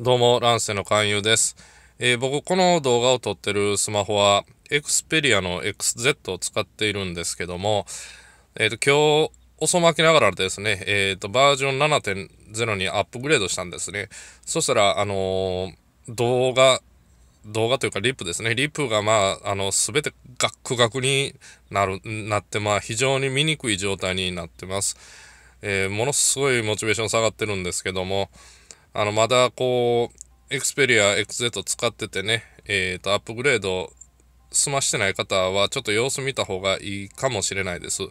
どうも、ランセの勧誘です。えー、僕、この動画を撮ってるスマホは、Xperia の XZ を使っているんですけども、えっ、ー、と、今日、遅まきながらですね、えー、と、バージョン7.0にアップグレードしたんですね。そしたら、あの動画、動画というかリップですね。リップがまあ、あの、すべてガックガクになる、なって、まあ、非常に見にくい状態になってます。えものすごいモチベーション下がってるんですけども、あの、まだこう、Xperia XZ 使っててね、えっ、ー、と、アップグレード済ましてない方は、ちょっと様子見た方がいいかもしれないです。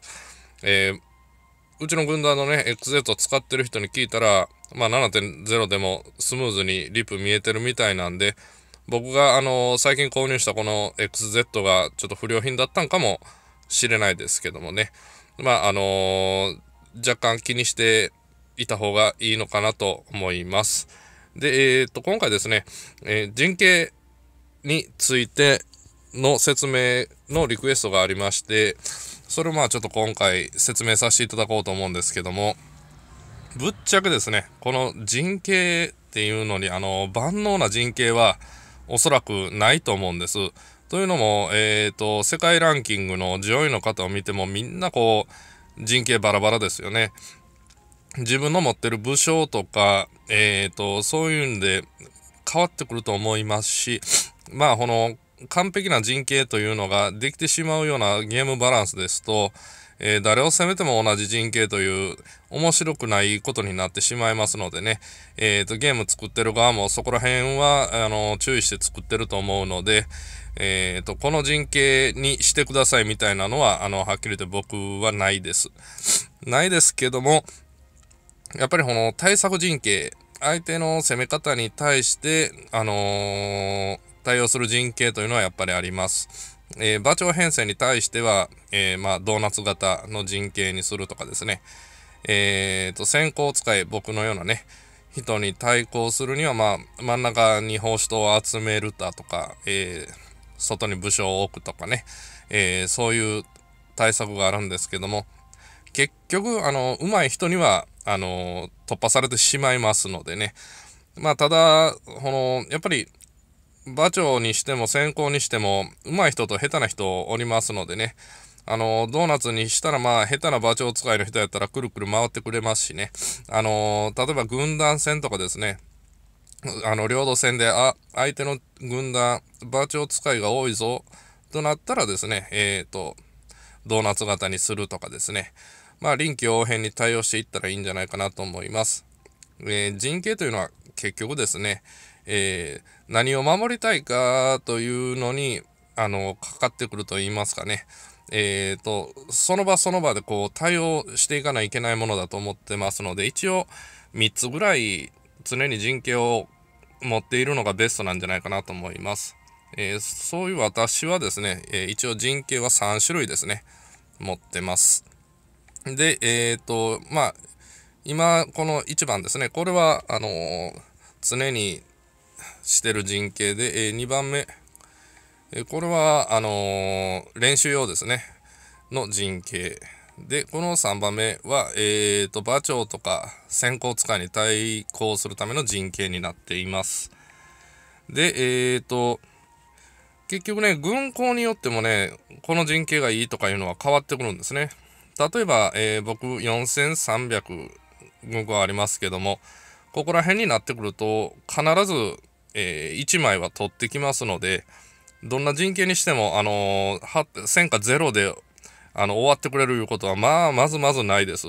えー、うちの軍団のね、XZ 使ってる人に聞いたら、まあ7.0でもスムーズにリップ見えてるみたいなんで、僕があの最近購入したこの XZ がちょっと不良品だったんかもしれないですけどもね。まああのー、若干気にしていた方がいいのかなと思います。で、えー、っと、今回ですね、えー、人形についての説明のリクエストがありまして、それをまあちょっと今回説明させていただこうと思うんですけども、ぶっちゃけですね、この人形っていうのに、あの、万能な人形はおそらくないと思うんです。というのも、えっ、ー、と、世界ランキングの上位の方を見てもみんなこう、人形バラバラですよね。自分の持ってる武将とか、えっ、ー、と、そういうんで変わってくると思いますし、まあ、この、完璧な陣形というのができてしまうようなゲームバランスですと、えー、誰を攻めても同じ陣形という面白くないことになってしまいますのでね、えーと、ゲーム作ってる側もそこら辺はあの注意して作ってると思うので、えーとこの陣形にしてくださいみたいなのはあのはっきり言って僕はないです。ないですけども、やっぱりこの対策陣形、相手の攻め方に対して、あのー、対応する陣形というのはやっぱりあります。えー、馬長編成に対しては、えー、まあ、ドーナツ型の陣形にするとかですね、えーと、先行使い、僕のようなね、人に対抗するには、まあ、真ん中に放手を集めるだとか、えー、外に武将を置くとかね、えー、そういう対策があるんですけども、結局、あの、上手い人には、あの、突破されてしまいますのでね。まあ、ただ、この、やっぱり、馬長にしても先行にしても、上手い人と下手な人おりますのでね。あの、ドーナツにしたら、まあ、下手な馬長使いの人やったら、くるくる回ってくれますしね。あの、例えば軍団戦とかですね。あの、領土戦で、あ、相手の軍団、馬長使いが多いぞ、となったらですね、えっ、ー、と、ドーナツ型にするとかですね。まあ、臨機応変に対応していったらいいんじゃないかなと思います。えー、人形というのは結局ですね、えー、何を守りたいかというのに、あの、かかってくると言いますかね。えっ、ー、と、その場その場でこう対応していかないといけないものだと思ってますので、一応3つぐらい常に人形を持っているのがベストなんじゃないかなと思います。えー、そういう私はですね、えー、一応人形は3種類ですね、持ってます。で、えっ、ー、と、まあ、今、この1番ですね、これは、あのー、常にしてる陣形で、えー、2番目、えこれは、あの練習用ですね、の陣形。で、この3番目は、えっ、と、馬長とか先行使いに対抗するための陣形になっています。で、えっ、と、結局ね、軍港によってもね、この陣形がいいとかいうのは変わってくるんですね。例えば、えー、僕4300語ありますけども、ここら辺になってくると、必ず、えー、1枚は取ってきますので、どんな人形にしても、あのー、戦果ゼロであの終わってくれるいうことは、まあ、まずまずないです。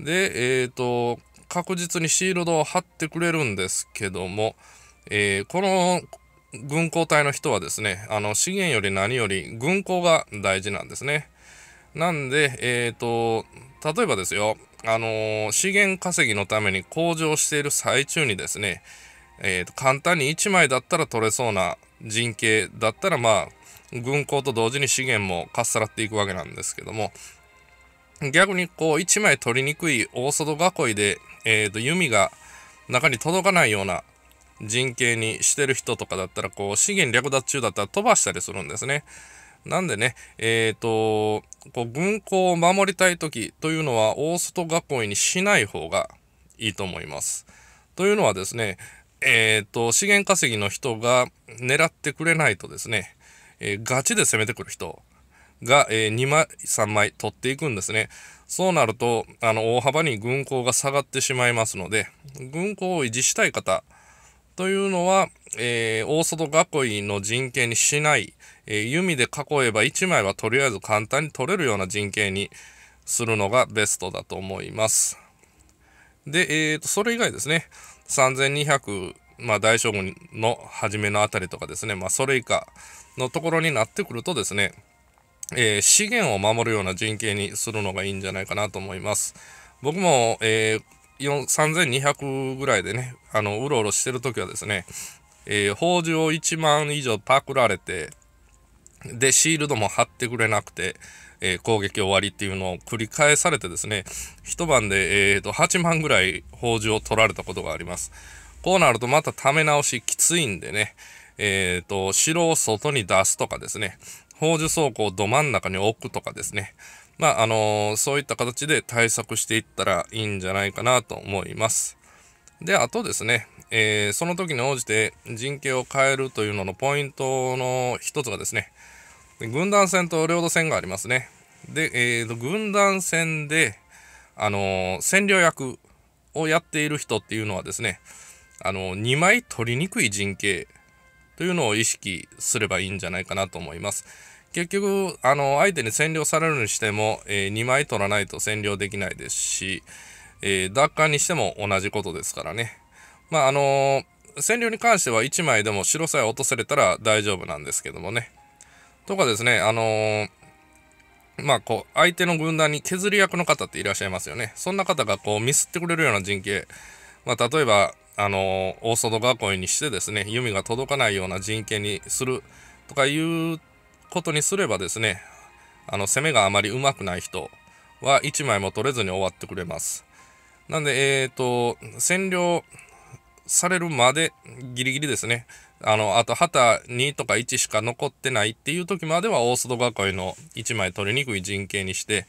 で、えー、と、確実にシールドを貼ってくれるんですけども、えー、この軍港隊の人はですね、あの資源より何より軍港が大事なんですね。なんで、えっ、ー、と、例えばですよ、あのー、資源稼ぎのために向上している最中にですね、えーと、簡単に1枚だったら取れそうな陣形だったらまあ軍港と同時に資源もかっさらっていくわけなんですけども逆にこう1枚取りにくい大外囲いで、えーと、弓が中に届かないような陣形にしてる人とかだったらこう資源略奪中だったら飛ばしたりするんですね。なんでね、えっ、ー、と、こう軍港を守りたい時というのは大外囲いにしない方がいいと思います。というのはですね、えっ、ー、と、資源稼ぎの人が狙ってくれないとですね、えー、ガチで攻めてくる人が、えー、2枚、3枚取っていくんですね。そうなると、あの、大幅に軍港が下がってしまいますので、軍港を維持したい方というのは、えー、大外囲いの人権にしないえ弓で囲えば1枚はとりあえず簡単に取れるような陣形にするのがベストだと思います。で、えー、とそれ以外ですね、3200、まあ、大将軍の初めのあたりとかですね、まあ、それ以下のところになってくるとですね、えー、資源を守るような陣形にするのがいいんじゃないかなと思います。僕も、えー、3200ぐらいでね、あのうろうろしてるときはですね、えー、宝珠を1万以上パクられて、で、シールドも貼ってくれなくて、えー、攻撃終わりっていうのを繰り返されてですね、一晩で、えー、と8万ぐらい宝珠を取られたことがあります。こうなるとまたため直しきついんでね、えっ、ー、と、城を外に出すとかですね、宝珠倉庫をど真ん中に置くとかですね、まあ、あのー、そういった形で対策していったらいいんじゃないかなと思います。で、あとですね、えー、その時に応じて陣形を変えるというののポイントの一つがですね、軍団戦と領土戦がありますね。で、えーと、軍団戦で、あのー、占領役をやっている人っていうのはですね、あのー、2枚取りにくい陣形というのを意識すればいいんじゃないかなと思います。結局、あのー、相手に占領されるにしても、え2枚取らないと占領できないですし、えー、奪還にしても同じことですからね。まあ、あのー、占領に関しては1枚でも白さえ落とされたら大丈夫なんですけどもね。とかですね、あのー、まあ、こう、相手の軍団に削り役の方っていらっしゃいますよね。そんな方がこう、ミスってくれるような陣形。まあ、例えば、あの大外囲いにしてですね、弓が届かないような陣形にするとかいうことにすればですね、あの攻めがあまり上手くない人は1枚も取れずに終わってくれます。なんで、えっ、ー、と、占領されるまでギリギリですね。あの、あと旗2とか1しか残ってないっていう時まではオード囲いの1枚取りにくい陣形にして、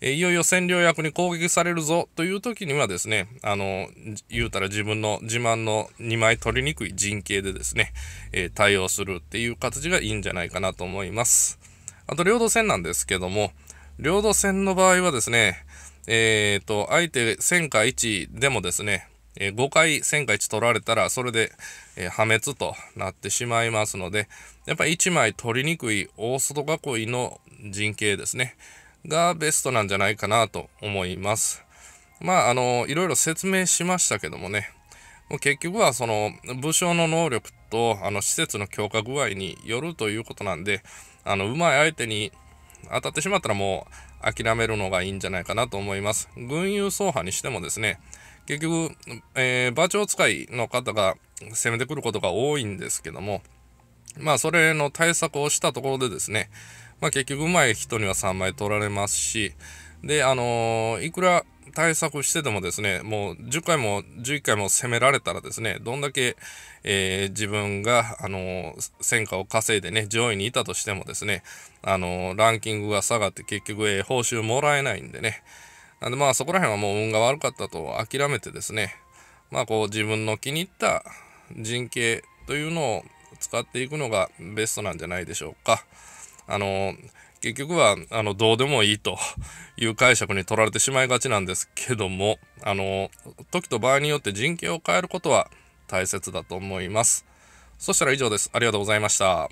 えいよいよ占領役に攻撃されるぞという時にはですね、あの、言うたら自分の自慢の2枚取りにくい陣形でですね、え対応するっていう形がいいんじゃないかなと思います。あと、領土戦なんですけども、領土戦の場合はですね、えー、と、相手戦火1でもですね、え5回戦火1取られたら、それで、え破滅となってしまいますので、やっぱり1枚取りにくい大外囲いの陣形ですね、がベストなんじゃないかなと思います。まあ、あの、いろいろ説明しましたけどもね、もう結局はその武将の能力とあの施設の強化具合によるということなんで、あの、うまい相手に当たってしまったらもう、諦めるのがいいんじゃないかなと思います。群雄走破にしてもですね、結局、えー、馬長使いの方が攻めてくることが多いんですけども、まあ、それの対策をしたところでですね、まあ、結局、うまい人には3枚取られますし、で、あのー、いくら対策してでもですね、もう10回も11回も攻められたらですね、どんだけ、えー、自分が、あの戦果を稼いでね、上位にいたとしてもですね、あのランキングが下がって結局、えー、報酬もらえないんでね、なんでまあそこら辺はもう運が悪かったと諦めてですね、まあこう自分の気に入った人形というのを使っていくのがベストなんじゃないでしょうか。あの結局はあのどうでもいいという解釈に取られてしまいがちなんですけどもあの時と場合によって人権を変えることは大切だと思います。そしたら以上です。ありがとうございました。